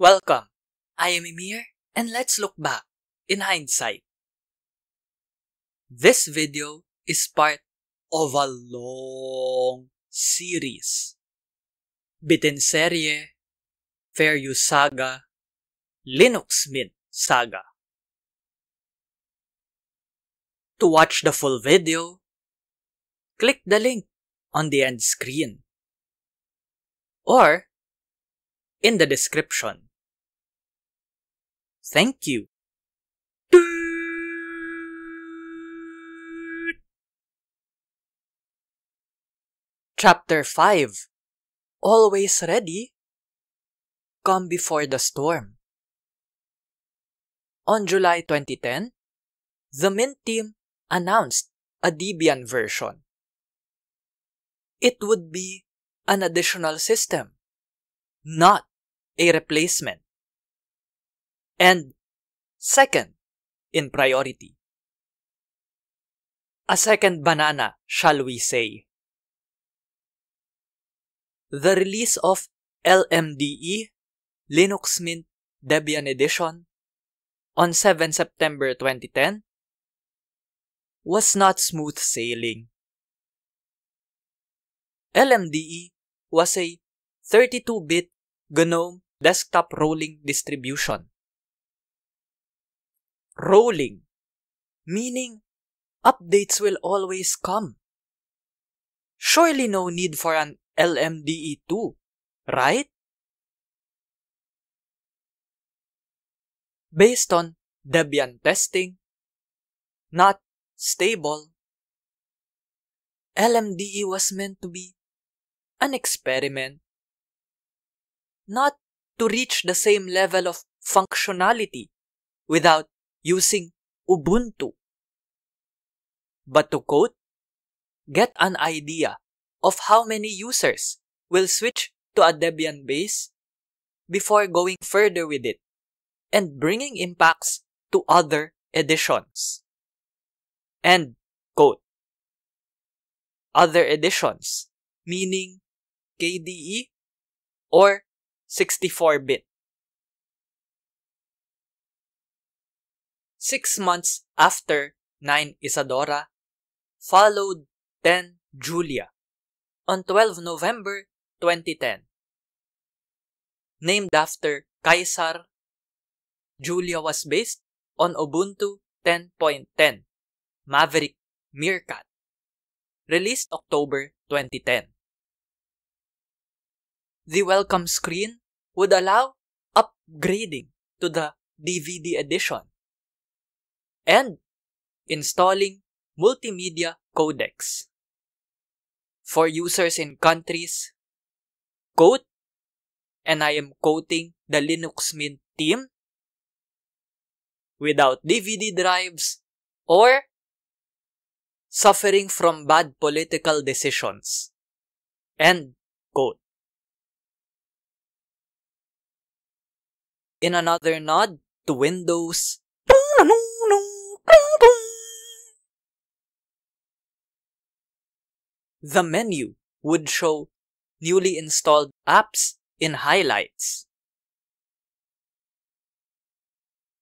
Welcome. I am Emir and let's look back in hindsight. This video is part of a long series. Bitten Serie, Fair Use Saga, Linux Mint Saga. To watch the full video, click the link on the end screen or in the description. Thank you. Chapter 5 Always Ready Come Before the Storm On July 2010, the Mint team announced a Debian version. It would be an additional system, not a replacement and second in priority. A second banana, shall we say. The release of LMDE, Linux Mint Debian Edition, on 7 September 2010 was not smooth sailing. LMDE was a 32-bit GNOME desktop rolling distribution rolling, meaning updates will always come. Surely no need for an LMDE2, right? Based on Debian testing, not stable, LMDE was meant to be an experiment, not to reach the same level of functionality without using Ubuntu. But to quote, get an idea of how many users will switch to a Debian base before going further with it and bringing impacts to other editions. End quote. Other editions, meaning KDE or 64-bit. six months after 9 Isadora, followed 10 Julia on 12 November 2010. Named after Kaisar, Julia was based on Ubuntu 10.10 Maverick Meerkat, released October 2010. The welcome screen would allow upgrading to the DVD edition and installing multimedia codecs. For users in countries, quote, and I am quoting the Linux Mint team, without DVD drives or suffering from bad political decisions. End quote. In another nod to Windows, The menu would show newly installed apps in highlights.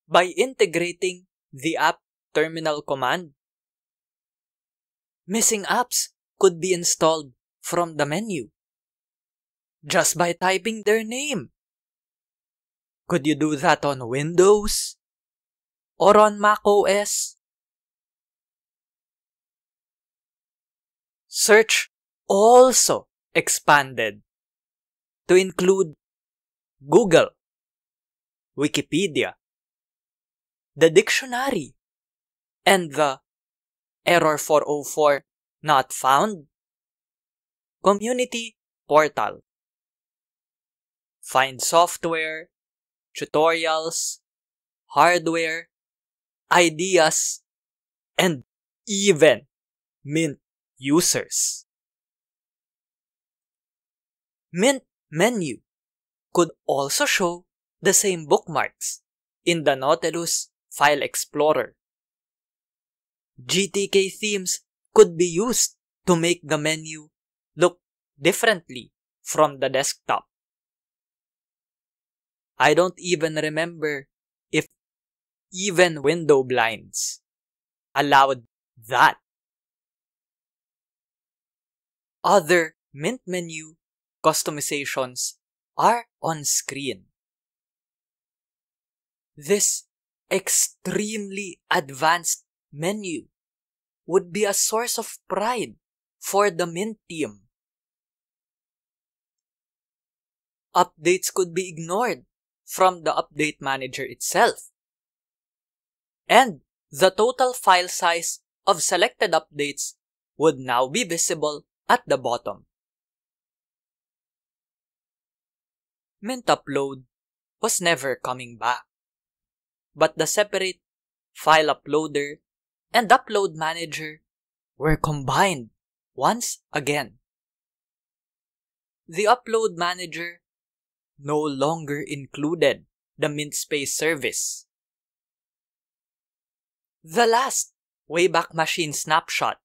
By integrating the app terminal command, missing apps could be installed from the menu just by typing their name. Could you do that on Windows? Or on Mac OS? search also expanded to include Google, Wikipedia, the dictionary, and the error 404 not found community portal. Find software, tutorials, hardware, ideas, and even mint users. Mint menu could also show the same bookmarks in the Nautilus File Explorer. GTK themes could be used to make the menu look differently from the desktop. I don't even remember if even window blinds allowed that other Mint menu customizations are on screen. This extremely advanced menu would be a source of pride for the Mint team. Updates could be ignored from the update manager itself. And the total file size of selected updates would now be visible at the bottom. Mint upload was never coming back. But the separate file uploader and upload manager were combined once again. The upload manager no longer included the Mint Space service. The last Wayback Machine snapshot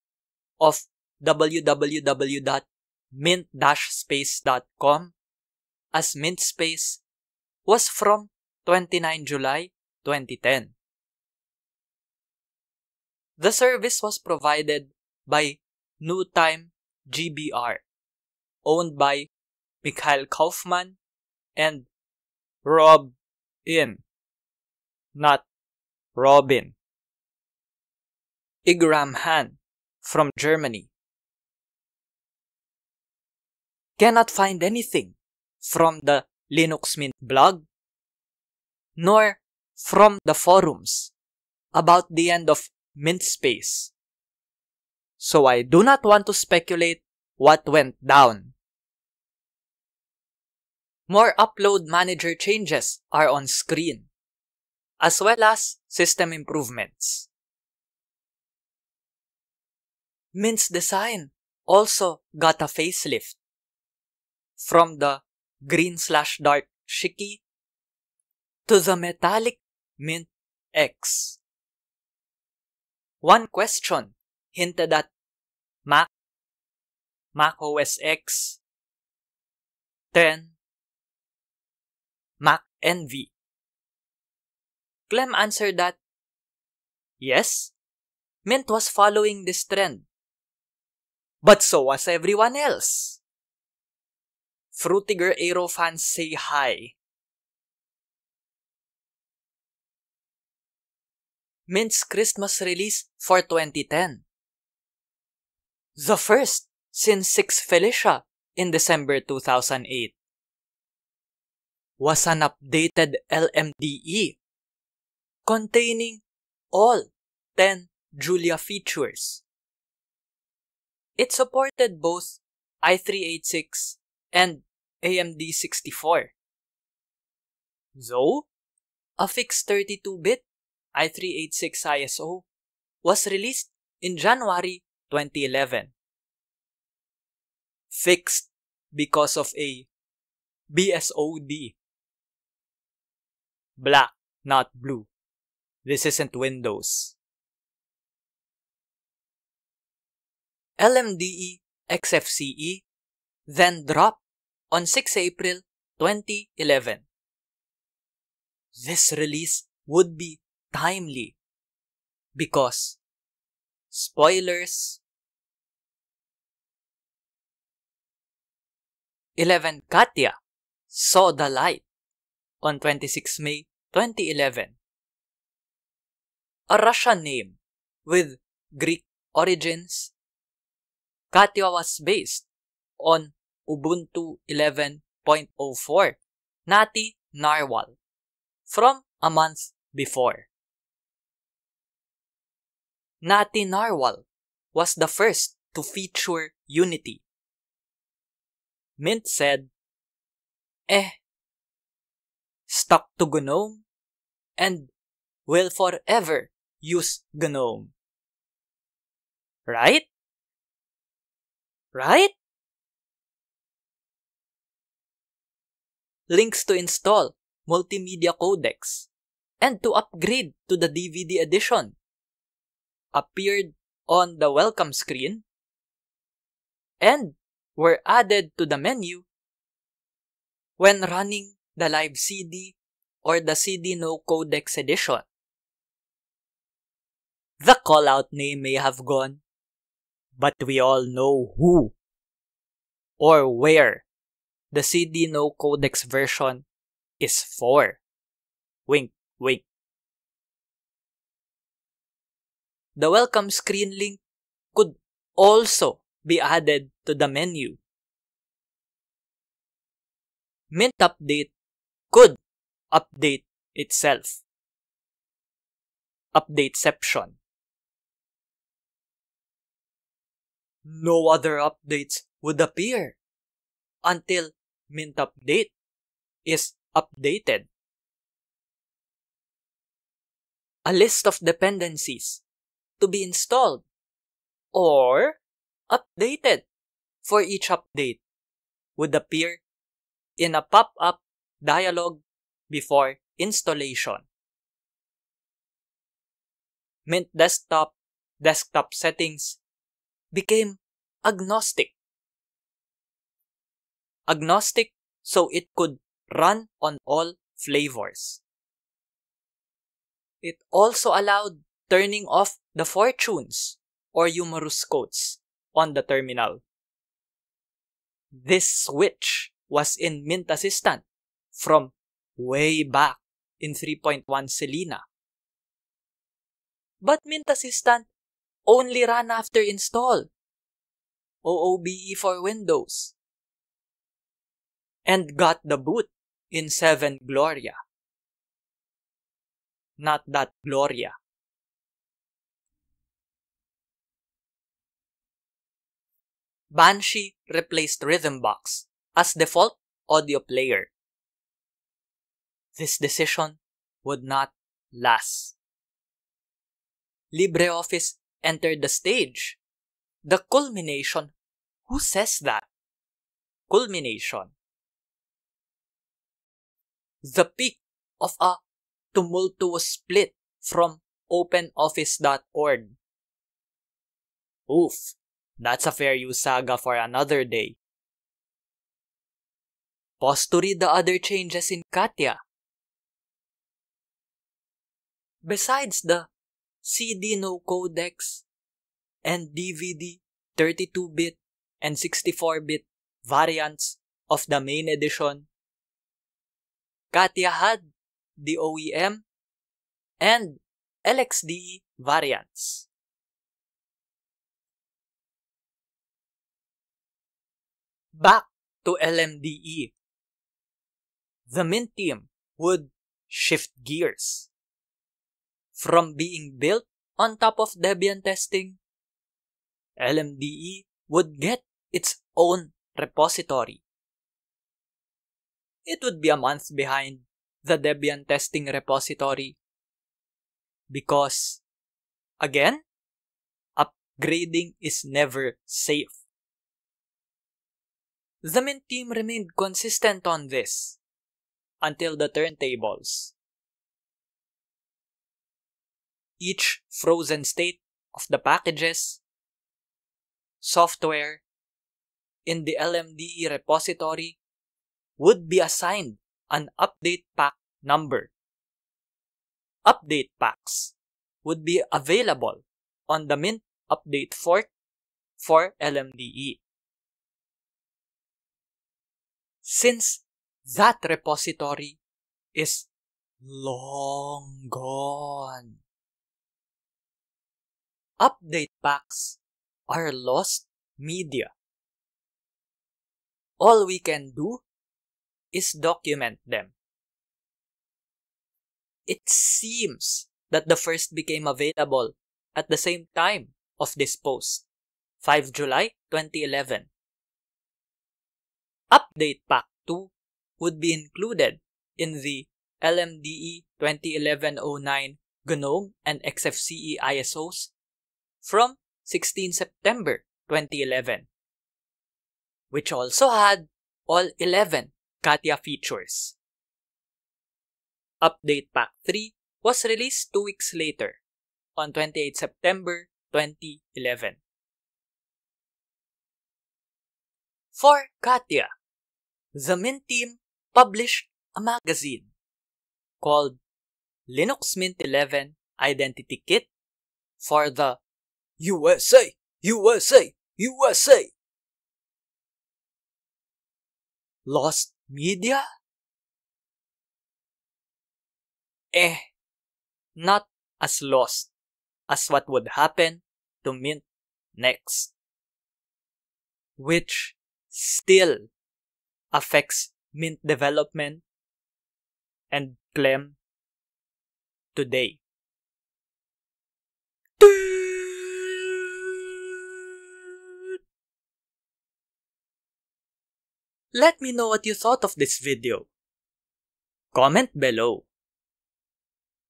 of www.mint-space.com as Mint Space was from 29 July 2010. The service was provided by New Time GBR, owned by Mikhail Kaufman and Rob In, not Robin. Igram Han from Germany cannot find anything from the Linux Mint blog nor from the forums about the end of Mint space. So I do not want to speculate what went down. More upload manager changes are on screen, as well as system improvements. Mint's design also got a facelift from the green slash dark Shiki to the metallic mint X. One question hinted at Mac, Mac OS X, 10, Mac NV. Clem answered that, yes, Mint was following this trend. But so was everyone else. Frutiger Aero fans say hi. Mint's Christmas release for 2010. The first since 6 Felicia in December 2008 was an updated LMDE containing all 10 Julia features. It supported both i386 and AMD 64. Though a fixed 32-bit i386 ISO was released in January 2011. Fixed because of a BSOD. Black, not blue. This isn't Windows. LMDE XFCE then dropped on 6 April 2011. This release would be timely because spoilers 11 Katya saw the light on 26 May 2011. A Russian name with Greek origins, Katya was based on Ubuntu 11.04, Nati Narwhal, from a month before. Nati Narwhal was the first to feature Unity. Mint said, Eh, stuck to GNOME and will forever use GNOME. Right? Right? links to install multimedia codecs, and to upgrade to the DVD edition appeared on the welcome screen and were added to the menu when running the live CD or the CD no codecs edition. The callout name may have gone, but we all know who or where the CD No Codex version is 4. Wink, wink. The welcome screen link could also be added to the menu. Mint Update could update itself. Updateception. No other updates would appear until mint update is updated. A list of dependencies to be installed or updated for each update would appear in a pop-up dialog before installation. Mint Desktop desktop settings became agnostic agnostic so it could run on all flavors. It also allowed turning off the fortunes or humorous quotes on the terminal. This switch was in Mint Assistant from way back in 3.1 Selena. But Mint Assistant only ran after install. OOBE for Windows and got the boot in seven Gloria. Not that Gloria. Banshee replaced Rhythmbox as default audio player. This decision would not last. LibreOffice entered the stage. The culmination. Who says that? Culmination the peak of a tumultuous split from OpenOffice.org. Oof, that's a fair use saga for another day. Pause to read the other changes in Katya. Besides the CD no codecs and DVD 32-bit and 64-bit variants of the main edition Katia had the OEM and LXDE variants. Back to LMDE. The Mint team would shift gears from being built on top of Debian testing LMDE would get its own repository it would be a month behind the Debian testing repository. Because, again, upgrading is never safe. The Mint team remained consistent on this until the turntables. Each frozen state of the packages, software, in the LMDE repository would be assigned an update pack number. Update packs would be available on the Mint Update fork for LMDE. Since that repository is long gone, update packs are lost media. All we can do is document them. It seems that the first became available at the same time of this post, 5 July 2011. Update Pack 2 would be included in the LMDE 2011-09 GNOME and XFCE ISOs from 16 September 2011, which also had all 11 Katya features. Update Pack 3 was released two weeks later, on 28 September 2011. For Katya, the Mint team published a magazine called Linux Mint 11 Identity Kit for the USA, USA, USA. Lost media? Eh, not as lost as what would happen to Mint next. Which still affects Mint development and Clem today. Let me know what you thought of this video. Comment below.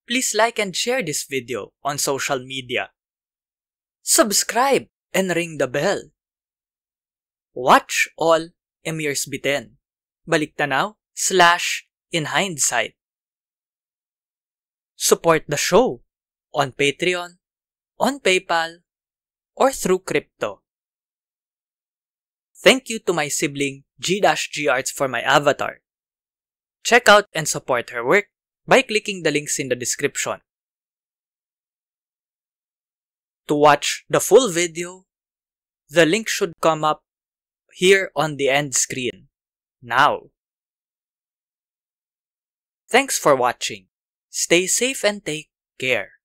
Please like and share this video on social media. Subscribe and ring the bell. Watch all Emirs Biten. Balik tanaw slash in hindsight. Support the show on Patreon, on PayPal, or through crypto. Thank you to my sibling G-G Arts for my avatar. Check out and support her work by clicking the links in the description. To watch the full video, the link should come up here on the end screen. Now. Thanks for watching. Stay safe and take care.